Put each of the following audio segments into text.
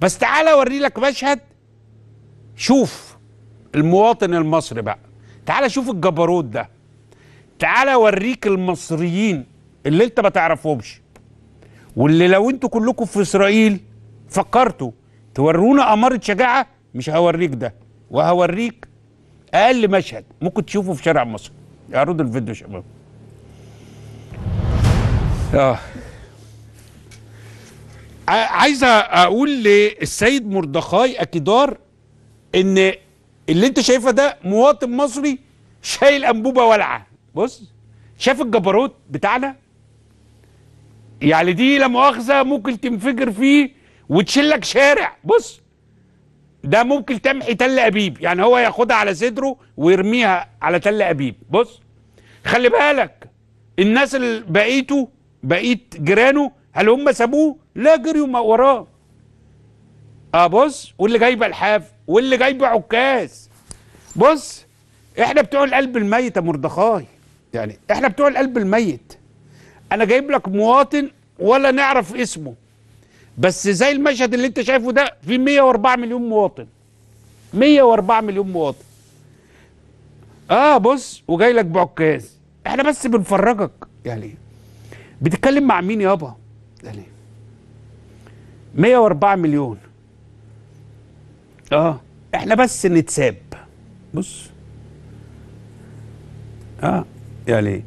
بس تعالى اوري لك مشهد شوف المواطن المصري بقى تعالى شوف الجبروت ده تعالى اوريك المصريين اللي انت ما تعرفهمش واللي لو انتوا كلكم في اسرائيل فكرتوا تورونا اماره شجاعه مش هوريك ده وهوريك اقل مشهد ممكن تشوفه في شارع مصر اعرض الفيديو يا شباب اه عايز اقول للسيد مردخاي اكيدار ان اللي انت شايفه ده مواطن مصري شايل انبوبه والعه بص شاف الجبروت بتاعنا يعني دي لا مؤاخذه ممكن تنفجر فيه وتشلك شارع بص ده ممكن تمحي تل ابيب يعني هو ياخدها على صدره ويرميها على تل ابيب بص خلي بالك الناس اللي بقيته بقيت جيرانه هل هم سابوه لا جري وراه اه بص واللي جايبه الحاف واللي جايبه عكاز بص احنا بتوع القلب الميت يا مردخاي يعني احنا بتوع القلب الميت انا جايب لك مواطن ولا نعرف اسمه بس زي المشهد اللي انت شايفه ده في 104 مليون مواطن 104 مليون مواطن اه بص وجاي لك بعكاز احنا بس بنفرجك يعني بتتكلم مع مين يابا يعني 104 مليون اه احنا بس نتساب بص اه يعني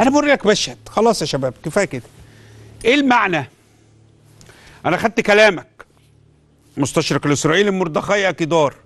انا بوريك مشهد خلاص يا شباب كفايه كده ايه المعنى انا خدت كلامك مستشرق الاسرائيلي مردخاي اكيدار